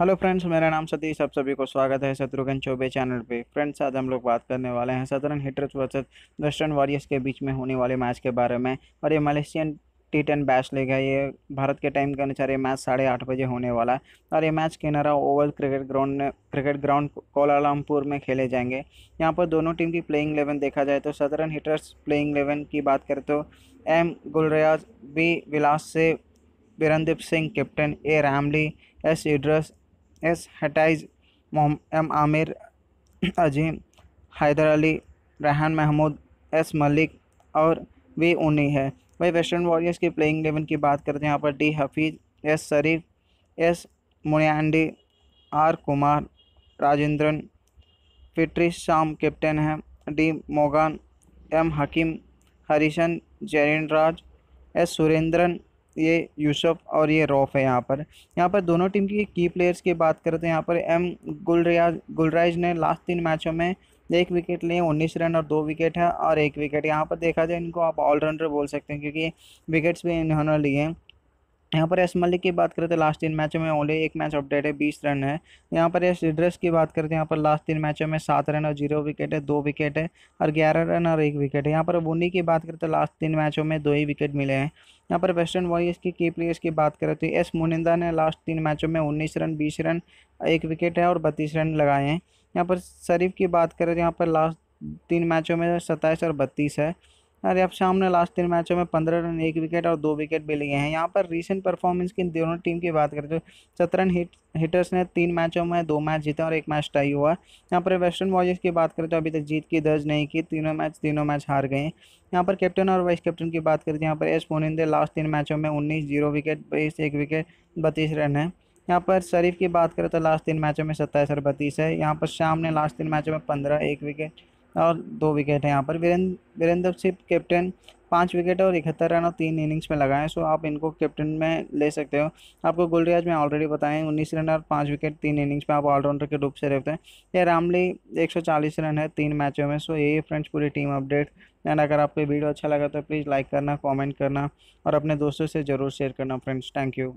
hello friends मेरा नाम सतीश आप सभी को स्वागत है शत्रुघ्न चौबे चैनल पे फ्रेंड्स आज हम लोग बात करने वाले हैं southern hitters versus western warriors के बीच में होने वाले मैच के बारे में और ये Malaysian T ten bash league है ये भारत के टाइम के अनुसार ये मैच साढ़े आठ बजे होने वाला है और ये match Kinrara oval cricket ground cricket ground Kuala Lumpur में खेले जाएंगे यहाँ पर दोनों टीम की प्लेइंग इलेवन देखा जाए तो सदरन हिटर्स प्लेइंग इलेवन की बात करें तो एम गुलरियाज बी विलास से Virandeep Singh captain A Ramli S Idrus S हटाइज एम आमिर अजीम हैदर अली रेहान महमूद एस मलिक और वे उन्नी है वही वेस्टर्न वॉरियर्स की प्लेइंग एलेवन की बात करते हैं यहाँ पर D Hafeez S Sharif S Muniandy R Kumar Rajendran Fitri Sham captain हैं D Mogan M Hakim Harishan Jain Raj S Surendran ये यूसुफ और ये रॉफ है यहाँ पर यहाँ पर दोनों टीम की की प्लेयर्स की बात करें तो यहाँ पर एम गुलरियाज गुलराज ने लास्ट तीन मैचों में एक विकेट लिए उन्नीस रन और दो विकेट है और एक विकेट यहाँ पर देखा जाए इनको आप ऑलराउंडर बोल सकते हैं क्योंकि विकेट्स भी इन्होंने लिए हैं यहाँ पर एस मलिक की बात करें तो लास्ट तीन मैचों में ओनली एक मैच अपडेट है बीस रन है यहाँ पर एस ड्रेस की बात करें तो यहाँ पर लास्ट तीन मैचों में सात रन और जीरो विकेट है दो विकेट है और ग्यारह रन और एक विकेट है यहाँ पर बुनी की बात करें तो लास्ट तीन मैचों में दो ही विकेट मिले हैं यहाँ पर वेस्टर्न वॉरियर्स की की प्लेयर्स की बात करें तो एस मुनिंदा ने लास्ट तीन मैचों में उन्नीस रन बीस रन एक विकेट है और बत्तीस रन लगाए हैं यहाँ पर शरीफ की बात करें तो यहाँ पर लास्ट तीन मैचों में सत्ताईस और बत्तीस है और अब शाम ने लास्ट तीन मैचों में पंद्रह रन एक विकेट और दो विकेट भी लिए हैं यहाँ पर रीसेंट परफॉर्मेंस की दोनों टीम की बात करें तो सत्रह हिट हिटर्स ने तीन मैचों में दो मैच जीते और एक मैच टाई हुआ यहाँ पर वेस्टर्न वॉरियर्स की बात करें तो अभी तक जीत की दर्ज नहीं की तीनों मैच तीनों मैच हार गए यहाँ पर कैप्टन और वाइस कैप्टन की बात करें तो यहाँ पर एस पोनिंदे लास्ट तीन मैचों में उन्नीस जीरो विकेट बीस एक विकेट बत्तीस रन है यहाँ पर शरीफ की बात करें तो लास्ट तीन मैचों में सत्ताईस और बत्तीस है यहाँ पर शाम ने लास्ट तीन मैचों में पंद्रह एक विकेट और दो विकेट हैं यहाँ पर वीरेंद्र वीरेंद्र सिंह कैप्टन पाँच विकेट और इकहत्तर रन और तीन इनिंग्स में लगाए सो आप इनको कैप्टन में ले सकते हो आपको गुलरियाज में ऑलरेडी बताएं उन्नीस रन और पाँच विकेट तीन इनिंग्स में आप ऑलराउंडर के रूप से रहते हैं या रामली चालीस रन है तीन मैचों में सो यही फ्रेंड्स पूरी टीम अपडेट एंड अगर आपको वीडियो अच्छा लगा तो प्लीज़ लाइक करना कॉमेंट करना और अपने दोस्तों से ज़रूर शेयर करना फ्रेंड्स थैंक यू